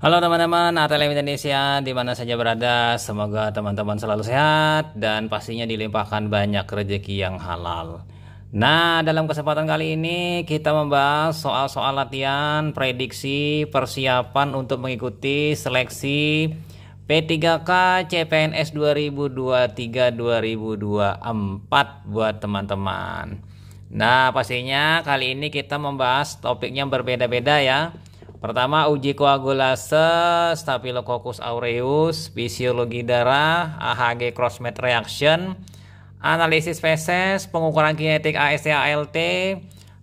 Halo teman-teman, ATLM Indonesia di mana saja berada, semoga teman-teman selalu sehat dan pastinya dilimpahkan banyak rezeki yang halal. Nah, dalam kesempatan kali ini kita membahas soal-soal latihan, prediksi, persiapan untuk mengikuti seleksi P3K CPNS 2023-2024 buat teman-teman. Nah, pastinya kali ini kita membahas topiknya berbeda-beda ya Pertama uji koagulase Staphylococcus aureus, fisiologi darah, AHG crossmatch reaction, analisis feses, pengukuran kinetik AST-ALT,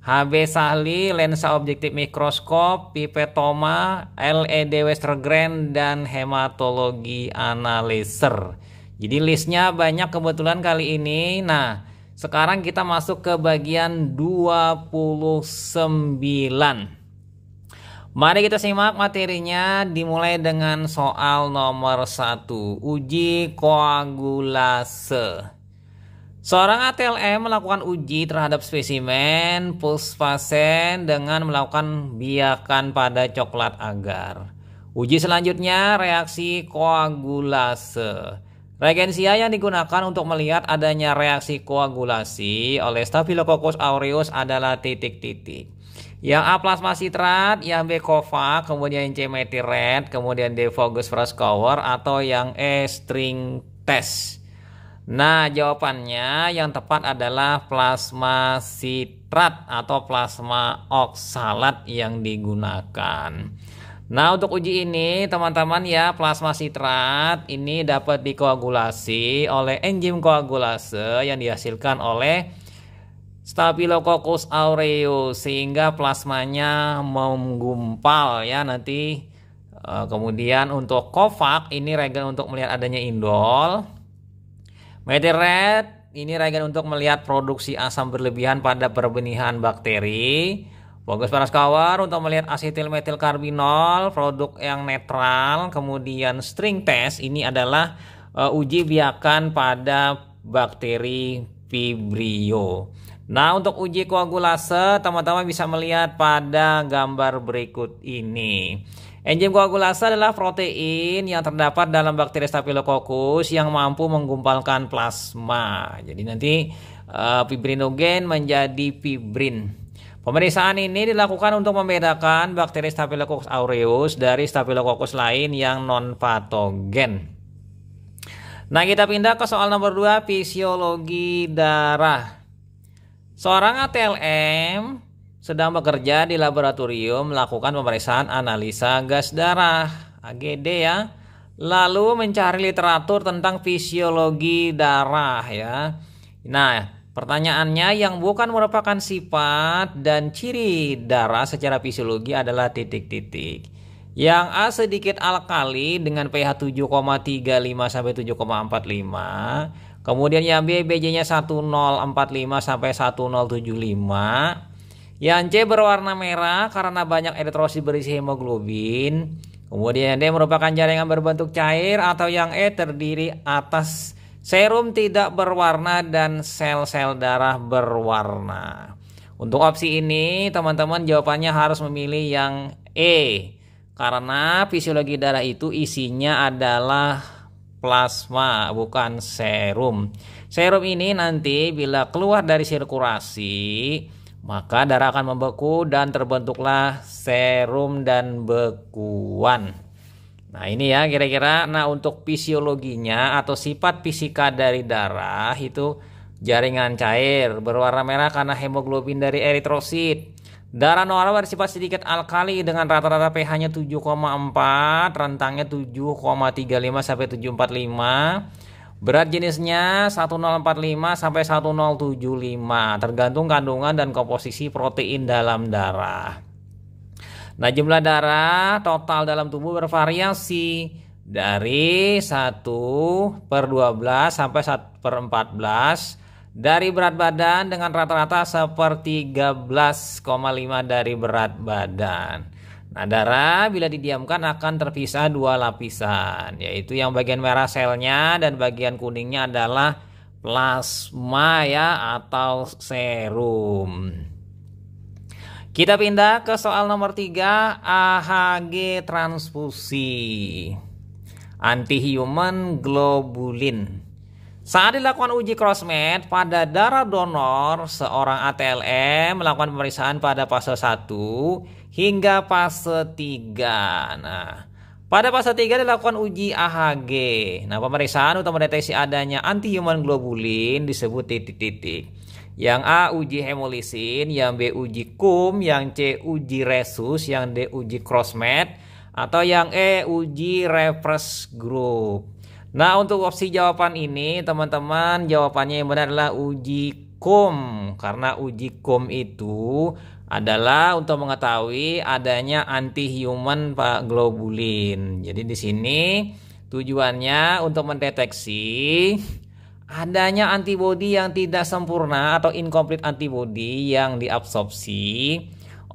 HB Sahli, lensa objektif mikroskop, pipetoma, LED Westergren, dan hematologi analyzer Jadi listnya banyak kebetulan kali ini. Nah, sekarang kita masuk ke bagian 29. Mari kita simak materinya dimulai dengan soal nomor 1 Uji koagulase Seorang ATLM melakukan uji terhadap spesimen pulsvasen dengan melakukan biakan pada coklat agar Uji selanjutnya reaksi koagulase Regensia yang digunakan untuk melihat adanya reaksi koagulasi oleh Staphylococcus aureus adalah titik-titik yang A plasma sitrat, yang B kova, kemudian C metiret, kemudian D fogus cover atau yang E string test. Nah, jawabannya yang tepat adalah plasma sitrat atau plasma oksalat yang digunakan. Nah, untuk uji ini teman-teman ya, plasma sitrat ini dapat dikoagulasi oleh enzim koagulase yang dihasilkan oleh Staphylococcus aureus sehingga plasmanya menggumpal ya nanti eh, kemudian untuk Kovac ini regen untuk melihat adanya indol. Meteret ini regen untuk melihat produksi asam berlebihan pada perbenihan bakteri. Bagus kawar untuk melihat asetil metil karbinol, produk yang netral. Kemudian string test ini adalah uh, uji biakan pada bakteri Vibrio. Nah, untuk uji koagulase, teman-teman bisa melihat pada gambar berikut ini. Enzim koagulase adalah protein yang terdapat dalam bakteri Staphylococcus yang mampu menggumpalkan plasma. Jadi nanti uh, eh, fibrinogen menjadi fibrin. Pemeriksaan ini dilakukan untuk membedakan bakteri Staphylococcus aureus dari Staphylococcus lain yang non patogen. Nah, kita pindah ke soal nomor 2 fisiologi darah. Seorang ATLM sedang bekerja di laboratorium melakukan pemeriksaan analisa gas darah AGD ya. Lalu mencari literatur tentang fisiologi darah ya. Nah, pertanyaannya yang bukan merupakan sifat dan ciri darah secara fisiologi adalah titik-titik. Yang A sedikit alkali dengan pH 7,35 sampai 7,45 Kemudian yang B BJ-nya 1045 sampai 1075. Yang C berwarna merah karena banyak eritrosit berisi hemoglobin. Kemudian yang D merupakan jaringan berbentuk cair atau yang E terdiri atas serum tidak berwarna dan sel-sel darah berwarna. Untuk opsi ini teman-teman jawabannya harus memilih yang E karena fisiologi darah itu isinya adalah plasma bukan serum. Serum ini nanti bila keluar dari sirkulasi maka darah akan membeku dan terbentuklah serum dan bekuan. Nah, ini ya kira-kira nah untuk fisiologinya atau sifat fisika dari darah itu jaringan cair berwarna merah karena hemoglobin dari eritrosit Darah normal bersifat sedikit alkali dengan rata-rata pH-nya 7,4, rentangnya 7,35 sampai 745. Berat jenisnya 1045 sampai 1075, tergantung kandungan dan komposisi protein dalam darah. Nah, jumlah darah total dalam tubuh bervariasi dari 1 per 12 sampai 1 per 14 dari berat badan dengan rata-rata seperti 13,5 dari berat badan. Nah, darah bila didiamkan akan terpisah dua lapisan, yaitu yang bagian merah selnya dan bagian kuningnya adalah plasma ya atau serum. Kita pindah ke soal nomor 3 AHG transfusi. Anti human globulin. Saat dilakukan uji crossmatch pada darah donor, seorang ATLM melakukan pemeriksaan pada fase 1 hingga fase 3. Nah, pada fase 3 dilakukan uji AHG. Nah, pemeriksaan untuk mendeteksi adanya antihuman globulin disebut titik-titik. Yang A uji hemolisin, yang B uji kum, yang C uji resus, yang D uji crossmatch, atau yang E uji reverse group. Nah, untuk opsi jawaban ini, teman-teman, jawabannya yang benar adalah uji kum. Karena uji kum itu adalah untuk mengetahui adanya anti-human globulin. Jadi di sini tujuannya untuk mendeteksi adanya antibodi yang tidak sempurna atau incomplete antibodi yang diabsorpsi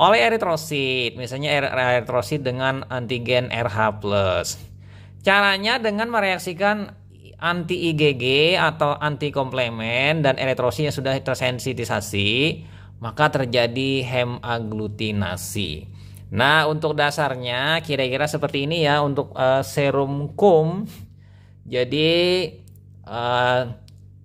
oleh eritrosit, misalnya er-, eritrosit dengan antigen RH+. Caranya dengan mereaksikan anti IgG atau anti komplement dan yang sudah tersensitisasi, maka terjadi hemaglutinasi. Nah, untuk dasarnya kira-kira seperti ini ya untuk uh, serum kum. Jadi uh,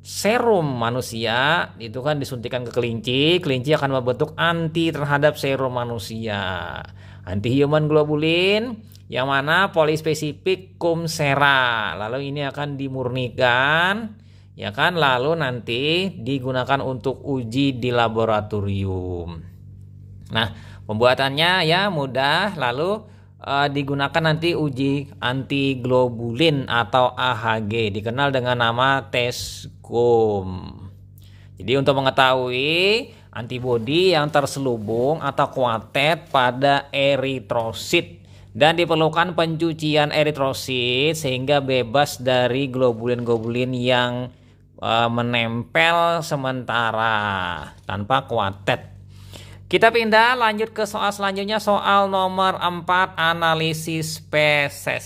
serum manusia itu kan disuntikan ke kelinci, kelinci akan membentuk anti terhadap serum manusia. Anti human globulin yang mana polispesifik kumsera. Lalu ini akan dimurnikan ya kan lalu nanti digunakan untuk uji di laboratorium. Nah, pembuatannya ya mudah lalu uh, digunakan nanti uji anti globulin atau AHG dikenal dengan nama tes cum Jadi untuk mengetahui antibodi yang terselubung atau kuatet pada eritrosit dan diperlukan pencucian eritrosit sehingga bebas dari globulin-globulin yang e, menempel sementara tanpa kuatet. Kita pindah lanjut ke soal selanjutnya soal nomor 4 analisis PSS. E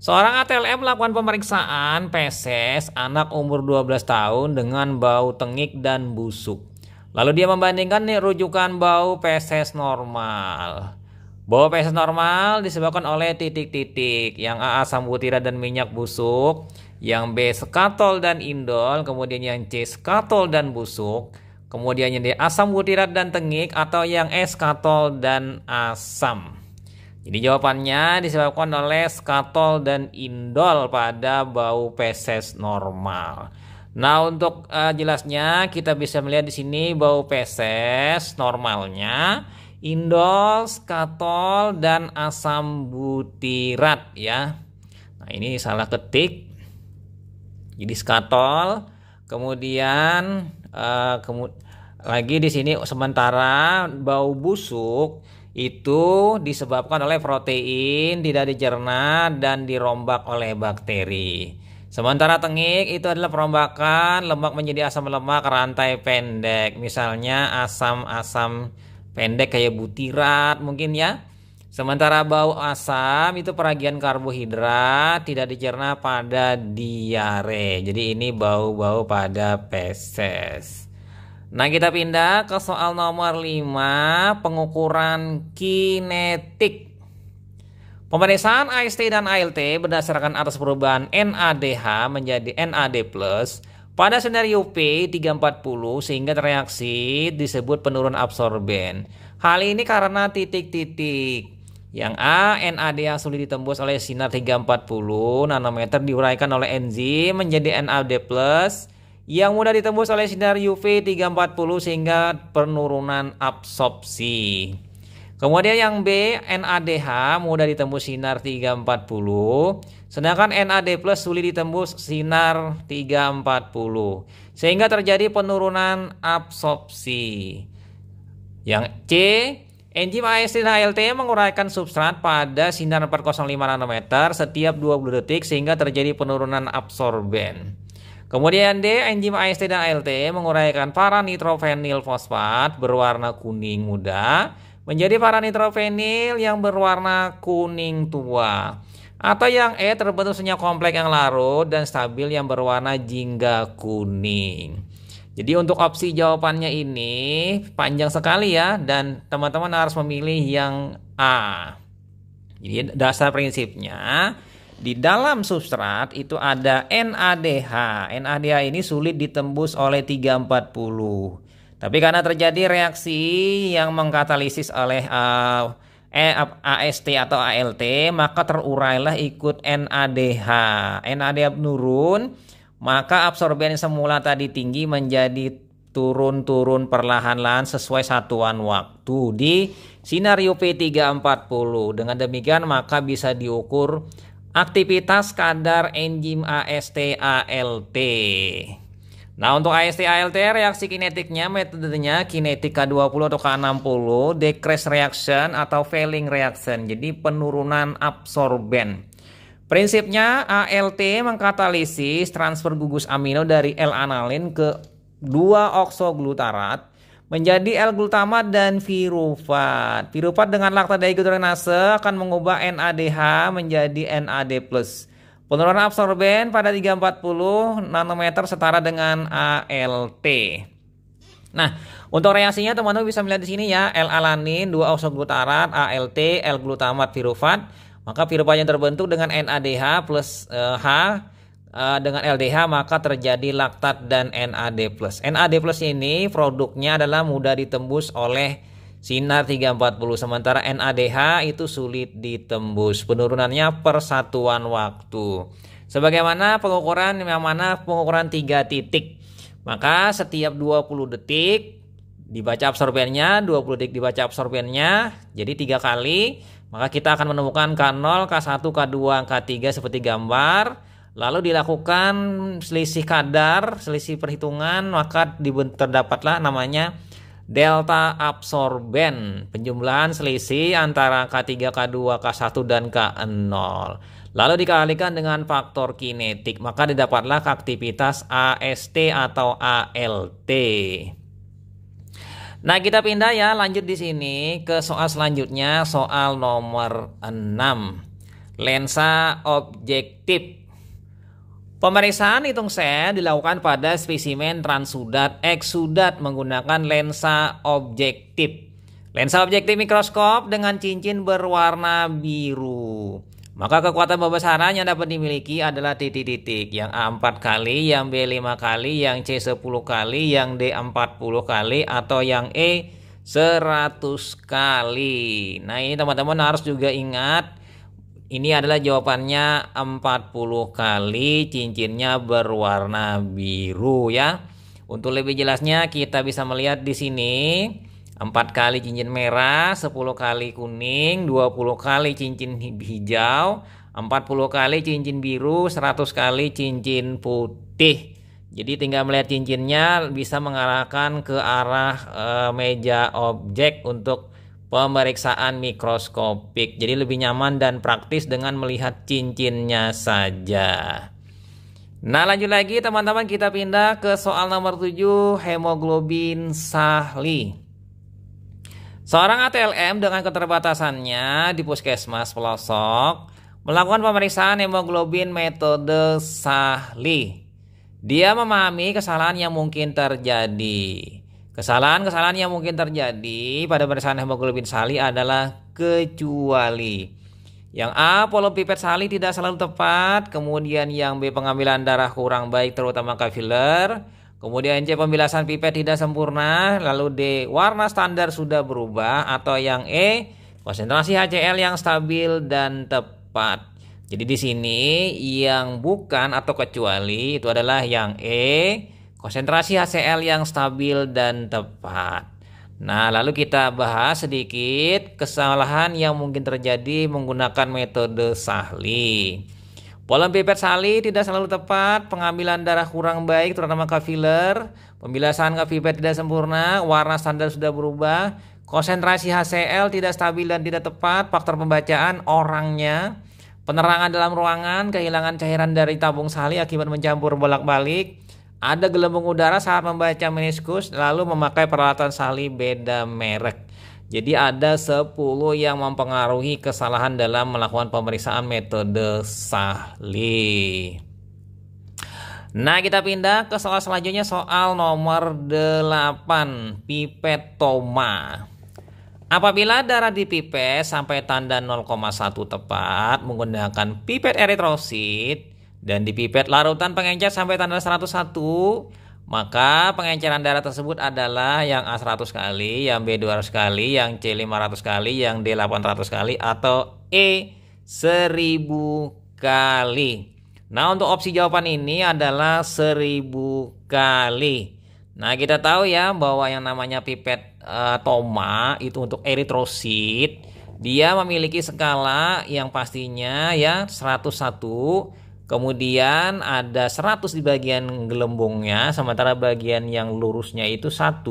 Seorang ATLM melakukan pemeriksaan PSS e anak umur 12 tahun dengan bau tengik dan busuk. Lalu dia membandingkan nih rujukan bau PSS e normal. Bau pH normal disebabkan oleh titik-titik yang A asam butira dan minyak busuk, yang B skatol dan indol, kemudian yang C skatol dan busuk, kemudian yang D asam butirat dan tengik atau yang E skatol dan asam. Jadi jawabannya disebabkan oleh skatol dan indol pada bau peses normal. Nah, untuk uh, jelasnya kita bisa melihat di sini bau peses normalnya indol, skatol, dan asam butirat ya. Nah ini salah ketik. Jadi skatol, kemudian uh, kemu lagi di sini sementara bau busuk itu disebabkan oleh protein tidak dicerna dan dirombak oleh bakteri. Sementara tengik itu adalah perombakan lemak menjadi asam lemak rantai pendek, misalnya asam-asam pendek kayak butirat mungkin ya. Sementara bau asam itu peragian karbohidrat tidak dicerna pada diare. Jadi ini bau-bau pada peses Nah, kita pindah ke soal nomor 5, pengukuran kinetik. Pemeriksaan AST dan ALT berdasarkan atas perubahan NADH menjadi NAD+ plus pada senario P340 sehingga reaksi disebut penurun absorben. Hal ini karena titik-titik yang A, NAD yang sulit ditembus oleh sinar 340 nanometer diuraikan oleh enzim menjadi NAD+, yang mudah ditembus oleh sinar UV 340 sehingga penurunan absorpsi. Kemudian yang B NADH mudah ditembus sinar 340 sedangkan NAD+ plus sulit ditembus sinar 340 sehingga terjadi penurunan absorpsi. Yang C Enzim AST dan ALT menguraikan substrat pada sinar 405 nanometer setiap 20 detik sehingga terjadi penurunan absorben. Kemudian D, enzim AST dan ALT menguraikan para nitrofenil fosfat berwarna kuning muda menjadi paranitrofenil yang berwarna kuning tua atau yang E terbentuk senyawa kompleks yang larut dan stabil yang berwarna jingga kuning. Jadi untuk opsi jawabannya ini panjang sekali ya dan teman-teman harus memilih yang A. Jadi dasar prinsipnya di dalam substrat itu ada NADH. NADH ini sulit ditembus oleh 340. Tapi karena terjadi reaksi yang mengkatalisis oleh uh, eh, AST atau ALT, maka terurailah ikut NADH. NADH menurun, maka absorben semula tadi tinggi menjadi turun-turun perlahan-lahan sesuai satuan waktu di sinario P340. Dengan demikian maka bisa diukur aktivitas kadar enzim AST ALT. Nah untuk AST ALT reaksi kinetiknya metodenya kinetik K20 atau K60 decrease reaction atau failing reaction jadi penurunan absorben. Prinsipnya ALT mengkatalisis transfer gugus amino dari L-analin ke 2-oksoglutarat menjadi L-glutamat dan pirufat. Pirufat dengan laktadehidrogenase akan mengubah NADH menjadi NAD+. Penurunan absorben pada 340 nanometer setara dengan ALT. Nah, untuk reaksinya teman-teman bisa melihat di sini ya, L-alanin, 2 oksoglutarat, ALT, L-glutamat pirufat. Maka pirufat yang terbentuk dengan NADH plus eh, H eh, dengan LDH maka terjadi laktat dan NAD+. NAD+ ini produknya adalah mudah ditembus oleh Sinar 340 sementara NADH itu sulit ditembus penurunannya persatuan waktu. Sebagaimana pengukuran yang mana pengukuran 3 titik. Maka setiap 20 detik dibaca absorbennya, 20 detik dibaca absorbennya, jadi tiga kali, maka kita akan menemukan K0, K1, K2, K3 seperti gambar. Lalu dilakukan selisih kadar, selisih perhitungan, maka terdapatlah namanya delta absorben, penjumlahan selisih antara K3, K2, K1 dan K0. Lalu dikalikan dengan faktor kinetik, maka didapatlah aktivitas AST atau ALT. Nah, kita pindah ya, lanjut di sini ke soal selanjutnya, soal nomor 6. Lensa objektif Pemeriksaan hitung sen dilakukan pada spesimen transudat eksudat menggunakan lensa objektif. Lensa objektif mikroskop dengan cincin berwarna biru. Maka kekuatan pembesaran yang dapat dimiliki adalah titik-titik yang A4 kali, yang B5 kali, yang C10 kali, yang D40 kali, atau yang E 100 kali. Nah ini teman-teman harus juga ingat ini adalah jawabannya 40 kali cincinnya berwarna biru ya. Untuk lebih jelasnya kita bisa melihat di sini 4 kali cincin merah, 10 kali kuning, 20 kali cincin hijau, 40 kali cincin biru, 100 kali cincin putih. Jadi tinggal melihat cincinnya bisa mengarahkan ke arah e, meja objek untuk pemeriksaan mikroskopik. Jadi lebih nyaman dan praktis dengan melihat cincinnya saja. Nah lanjut lagi teman-teman kita pindah ke soal nomor 7 hemoglobin sahli. Seorang ATLM dengan keterbatasannya di puskesmas pelosok melakukan pemeriksaan hemoglobin metode sahli. Dia memahami kesalahan yang mungkin terjadi. Kesalahan-kesalahan yang mungkin terjadi pada pemeriksaan hemoglobin sali adalah kecuali yang A pipet sali tidak selalu tepat, kemudian yang B pengambilan darah kurang baik terutama kafiler, kemudian C pembilasan pipet tidak sempurna, lalu D warna standar sudah berubah atau yang E konsentrasi HCl yang stabil dan tepat. Jadi di sini yang bukan atau kecuali itu adalah yang E konsentrasi HCl yang stabil dan tepat. Nah, lalu kita bahas sedikit kesalahan yang mungkin terjadi menggunakan metode Sahli. Pola pipet Sahli tidak selalu tepat, pengambilan darah kurang baik terutama ke filler, pembilasan ke pipet tidak sempurna, warna standar sudah berubah, konsentrasi HCl tidak stabil dan tidak tepat, faktor pembacaan orangnya, penerangan dalam ruangan, kehilangan cairan dari tabung Sahli akibat mencampur bolak-balik, ada gelembung udara saat membaca meniskus lalu memakai peralatan salib beda merek. Jadi ada 10 yang mempengaruhi kesalahan dalam melakukan pemeriksaan metode salib. Nah kita pindah ke soal selanjutnya soal nomor 8 pipetoma. Apabila darah di pipet sampai tanda 0,1 tepat menggunakan pipet eritrosit, dan di pipet larutan pengencer sampai tanda 101 maka pengenceran darah tersebut adalah yang A 100 kali, yang B 200 kali, yang C 500 kali, yang D 800 kali atau E 1000 kali. Nah, untuk opsi jawaban ini adalah 1000 kali. Nah, kita tahu ya bahwa yang namanya pipet e, toma itu untuk eritrosit, dia memiliki skala yang pastinya ya 101 Kemudian ada 100 di bagian gelembungnya, sementara bagian yang lurusnya itu 1.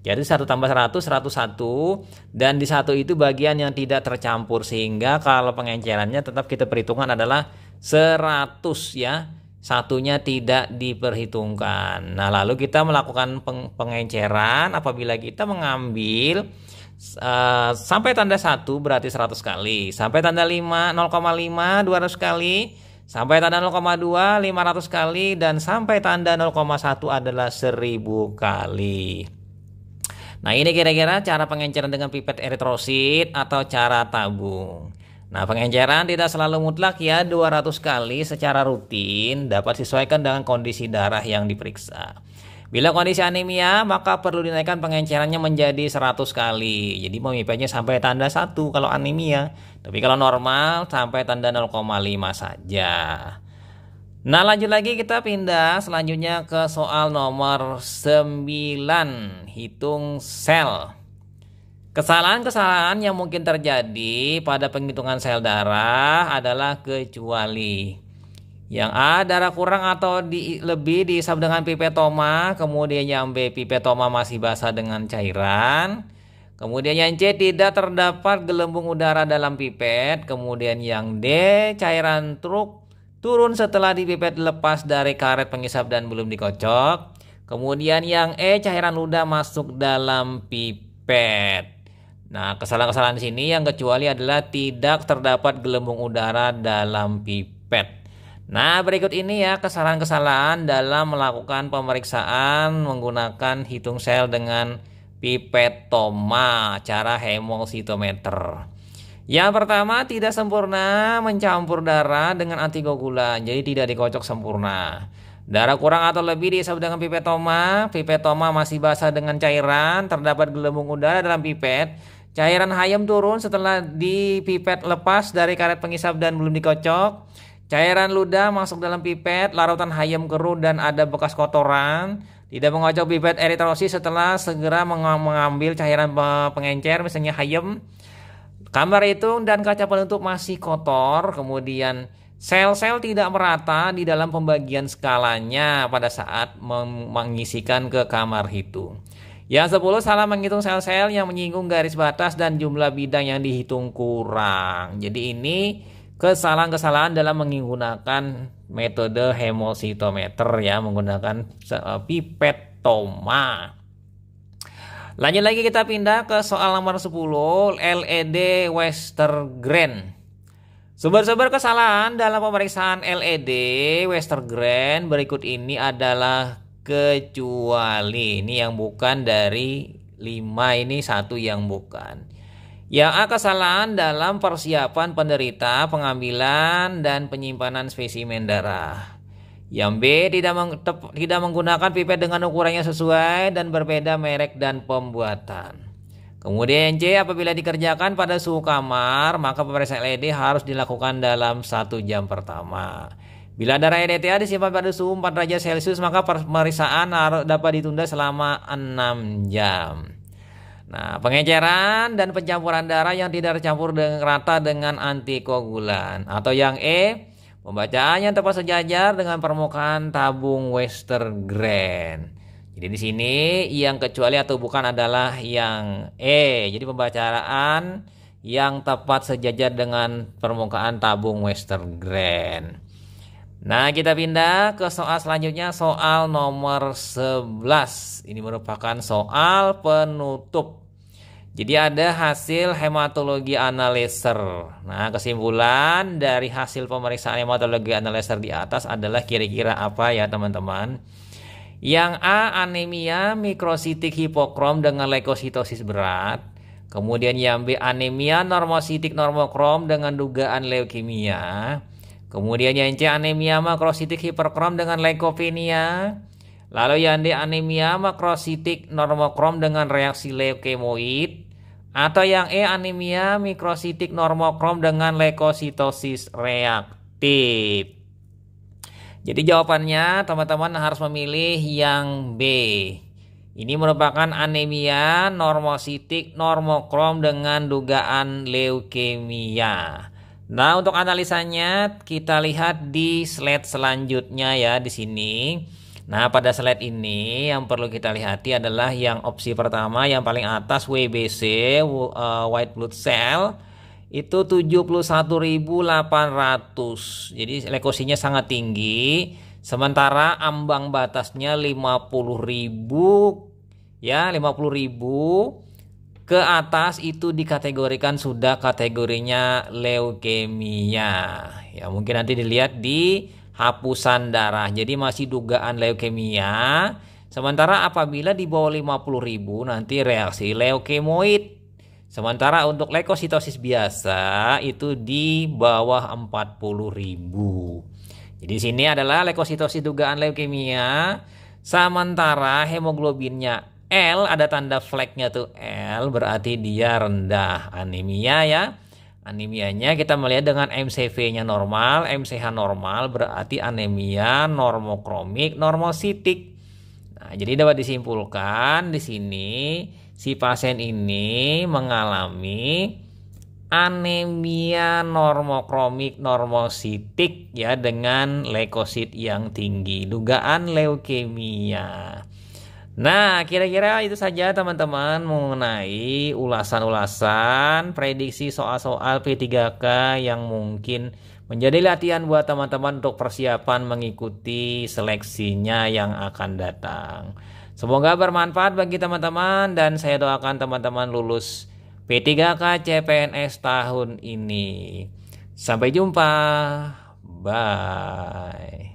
Jadi 1 tambah 100, 101. Dan di satu itu bagian yang tidak tercampur. Sehingga kalau pengencerannya tetap kita perhitungkan adalah 100 ya. Satunya tidak diperhitungkan. Nah lalu kita melakukan peng pengenceran apabila kita mengambil uh, sampai tanda 1 berarti 100 kali. Sampai tanda 5, 0,5 200 kali Sampai tanda 0,2 500 kali dan sampai tanda 0,1 adalah 1000 kali. Nah ini kira-kira cara pengenceran dengan pipet eritrosit atau cara tabung. Nah pengenceran tidak selalu mutlak ya 200 kali secara rutin dapat disesuaikan dengan kondisi darah yang diperiksa. Bila kondisi anemia, maka perlu dinaikkan pengencerannya menjadi 100 kali. Jadi pemipanya sampai tanda 1 kalau anemia. Tapi kalau normal sampai tanda 0,5 saja. Nah lanjut lagi kita pindah selanjutnya ke soal nomor 9 Hitung sel Kesalahan-kesalahan yang mungkin terjadi pada penghitungan sel darah adalah kecuali yang A darah kurang atau di, lebih dihisap dengan pipetoma, kemudian yang B pipetoma masih basah dengan cairan, kemudian yang C tidak terdapat gelembung udara dalam pipet, kemudian yang D cairan truk turun setelah dipipet lepas dari karet pengisap dan belum dikocok, kemudian yang E cairan ludah masuk dalam pipet. Nah, kesalahan-kesalahan di sini yang kecuali adalah tidak terdapat gelembung udara dalam pipet. Nah, berikut ini ya kesalahan-kesalahan dalam melakukan pemeriksaan menggunakan hitung sel dengan pipet toma cara hemositometer. Yang pertama, tidak sempurna mencampur darah dengan antikogulan, jadi tidak dikocok sempurna. Darah kurang atau lebih diisap dengan pipet toma. Pipet toma masih basah dengan cairan, terdapat gelembung udara dalam pipet. Cairan hayam turun setelah di pipet lepas dari karet pengisap dan belum dikocok. Cairan ludah masuk dalam pipet, larutan hayam keruh dan ada bekas kotoran. Tidak mengocok pipet eritrosis setelah segera mengambil cairan pengencer misalnya hayam. Kamar itu dan kaca penutup masih kotor, kemudian sel-sel tidak merata di dalam pembagian skalanya pada saat mengisikan ke kamar itu. Yang 10 salah menghitung sel-sel yang menyinggung garis batas dan jumlah bidang yang dihitung kurang. Jadi ini kesalahan-kesalahan dalam menggunakan metode hemositometer ya menggunakan eh, pipet toma Lanjut lagi kita pindah ke soal nomor 10 LED Westergren. Sumber-sumber kesalahan dalam pemeriksaan LED Westergren berikut ini adalah kecuali ini yang bukan dari 5 ini satu yang bukan yang A kesalahan dalam persiapan penderita pengambilan dan penyimpanan spesimen darah. Yang B tidak, meng, tidak menggunakan pipet dengan ukurannya sesuai dan berbeda merek dan pembuatan. Kemudian C apabila dikerjakan pada suhu kamar maka pemeriksaan LED harus dilakukan dalam satu jam pertama. Bila darah EDTA disimpan pada suhu 4 derajat Celcius maka pemeriksaan dapat ditunda selama 6 jam. Nah, pengeceran dan pencampuran darah yang tidak tercampur dengan rata dengan antikoagulan atau yang E, pembacaan yang tepat sejajar dengan permukaan tabung Western Jadi di sini yang kecuali atau bukan adalah yang E. Jadi pembacaan yang tepat sejajar dengan permukaan tabung Western Nah, kita pindah ke soal selanjutnya, soal nomor 11. Ini merupakan soal penutup. Jadi ada hasil hematologi analizer. Nah, kesimpulan dari hasil pemeriksaan hematologi analizer di atas adalah kira-kira apa ya, teman-teman? Yang A anemia mikrositik hipokrom dengan leukositosis berat. Kemudian yang B anemia normositik normokrom dengan dugaan leukemia. Kemudian yang C anemia makrositik hiperkrom dengan leukopenia. Lalu yang D anemia makrositik normokrom dengan reaksi leukemoid. Atau yang E anemia mikrositik normokrom dengan leukositosis reaktif. Jadi jawabannya teman-teman harus memilih yang B. Ini merupakan anemia normositik normokrom dengan dugaan leukemia. Nah, untuk analisanya kita lihat di slide selanjutnya ya di sini. Nah, pada slide ini yang perlu kita lihat adalah yang opsi pertama yang paling atas WBC eh, white blood cell itu 71.800. Jadi leukosinya sangat tinggi, sementara ambang batasnya 50.000 ya, 50.000 ke atas itu dikategorikan sudah kategorinya leukemia. Ya, mungkin nanti dilihat di hapusan darah. Jadi masih dugaan leukemia. Sementara apabila di bawah 50 ribu nanti reaksi leukemoid. Sementara untuk leukositosis biasa itu di bawah 40 ribu. Jadi sini adalah leukositosis dugaan leukemia. Sementara hemoglobinnya L ada tanda flagnya tuh L berarti dia rendah anemia ya anemianya kita melihat dengan MCV-nya normal, MCH normal berarti anemia normokromik normositik. Nah, jadi dapat disimpulkan di sini si pasien ini mengalami anemia normokromik normositik ya dengan leukosit yang tinggi, dugaan leukemia. Nah, kira-kira itu saja teman-teman mengenai ulasan-ulasan prediksi soal-soal P3K yang mungkin menjadi latihan buat teman-teman untuk persiapan mengikuti seleksinya yang akan datang. Semoga bermanfaat bagi teman-teman dan saya doakan teman-teman lulus P3K CPNS tahun ini. Sampai jumpa. Bye.